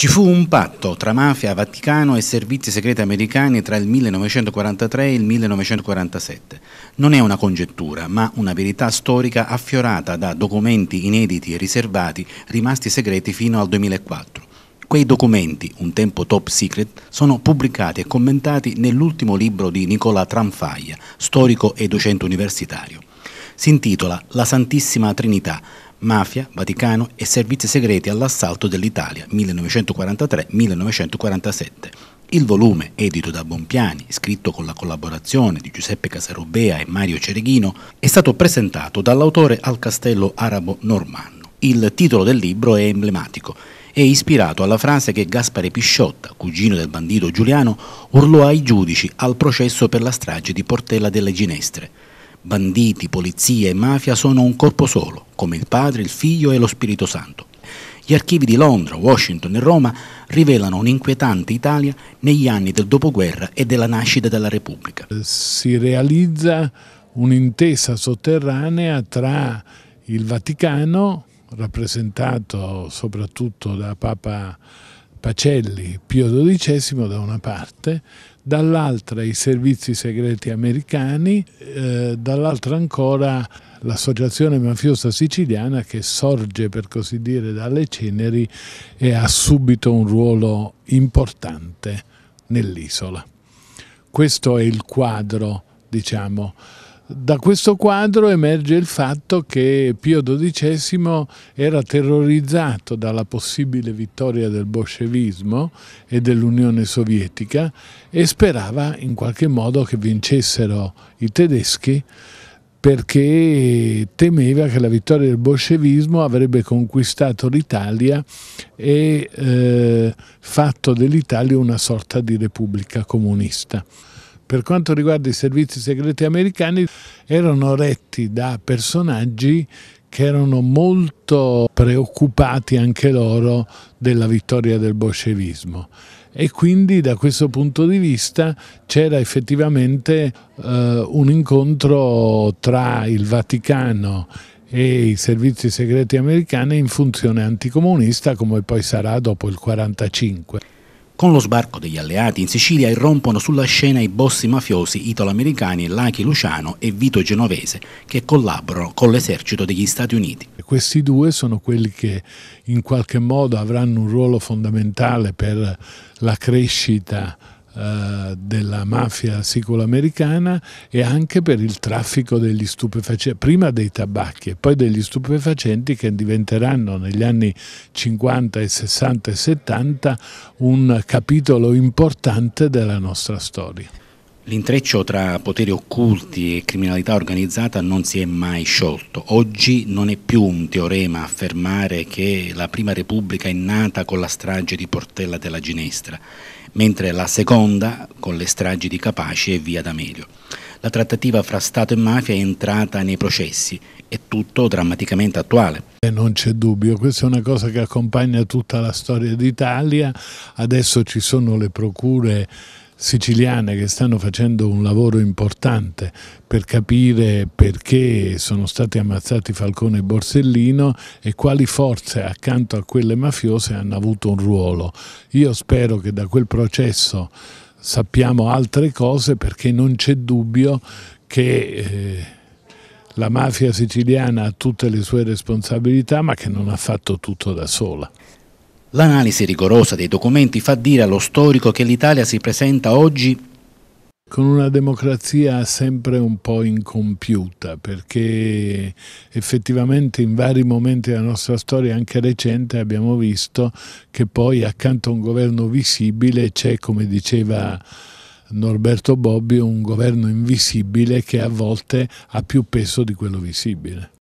Ci fu un patto tra mafia, Vaticano e servizi segreti americani tra il 1943 e il 1947. Non è una congettura, ma una verità storica affiorata da documenti inediti e riservati rimasti segreti fino al 2004. Quei documenti, un tempo top secret, sono pubblicati e commentati nell'ultimo libro di Nicola Tranfaglia, storico e docente universitario si intitola La Santissima Trinità, mafia, Vaticano e servizi segreti all'assalto dell'Italia 1943-1947. Il volume, edito da Bonpiani, scritto con la collaborazione di Giuseppe Casarobea e Mario Cereghino, è stato presentato dall'autore al castello arabo normanno. Il titolo del libro è emblematico è ispirato alla frase che Gaspare Pisciotta, cugino del bandito Giuliano, urlò ai giudici al processo per la strage di Portella delle Ginestre. Banditi, polizia e mafia sono un corpo solo, come il Padre, il Figlio e lo Spirito Santo. Gli archivi di Londra, Washington e Roma rivelano un'inquietante Italia negli anni del dopoguerra e della nascita della Repubblica. Si realizza un'intesa sotterranea tra il Vaticano, rappresentato soprattutto da Papa Pacelli, Pio XII da una parte, dall'altra i servizi segreti americani, eh, dall'altra ancora l'associazione mafiosa siciliana che sorge per così dire dalle ceneri e ha subito un ruolo importante nell'isola. Questo è il quadro, diciamo, da questo quadro emerge il fatto che Pio XII era terrorizzato dalla possibile vittoria del bolscevismo e dell'Unione Sovietica e sperava in qualche modo che vincessero i tedeschi perché temeva che la vittoria del bolscevismo avrebbe conquistato l'Italia e eh, fatto dell'Italia una sorta di repubblica comunista. Per quanto riguarda i servizi segreti americani, erano retti da personaggi che erano molto preoccupati anche loro della vittoria del bolscevismo e quindi da questo punto di vista c'era effettivamente eh, un incontro tra il Vaticano e i servizi segreti americani in funzione anticomunista come poi sarà dopo il 1945. Con lo sbarco degli alleati in Sicilia irrompono sulla scena i boss mafiosi italo-americani Lachi Luciano e Vito Genovese che collaborano con l'esercito degli Stati Uniti. Questi due sono quelli che in qualche modo avranno un ruolo fondamentale per la crescita eh, della mafia siculo-americana e anche per il traffico degli stupefacenti, prima dei tabacchi e poi degli stupefacenti che diventeranno negli anni 50 e 60 e 70 un capitolo importante della nostra storia. L'intreccio tra poteri occulti e criminalità organizzata non si è mai sciolto. Oggi non è più un teorema affermare che la Prima Repubblica è nata con la strage di Portella della Ginestra mentre la seconda con le stragi di Capaci e via D'Amelio. La trattativa fra Stato e mafia è entrata nei processi, è tutto drammaticamente attuale. Non c'è dubbio, questa è una cosa che accompagna tutta la storia d'Italia, adesso ci sono le procure siciliane che stanno facendo un lavoro importante per capire perché sono stati ammazzati Falcone e Borsellino e quali forze accanto a quelle mafiose hanno avuto un ruolo. Io spero che da quel processo sappiamo altre cose perché non c'è dubbio che... Eh, la mafia siciliana ha tutte le sue responsabilità ma che non ha fatto tutto da sola. L'analisi rigorosa dei documenti fa dire allo storico che l'Italia si presenta oggi con una democrazia sempre un po' incompiuta, perché effettivamente in vari momenti della nostra storia, anche recente, abbiamo visto che poi accanto a un governo visibile c'è, come diceva Norberto Bobbio, un governo invisibile che a volte ha più peso di quello visibile.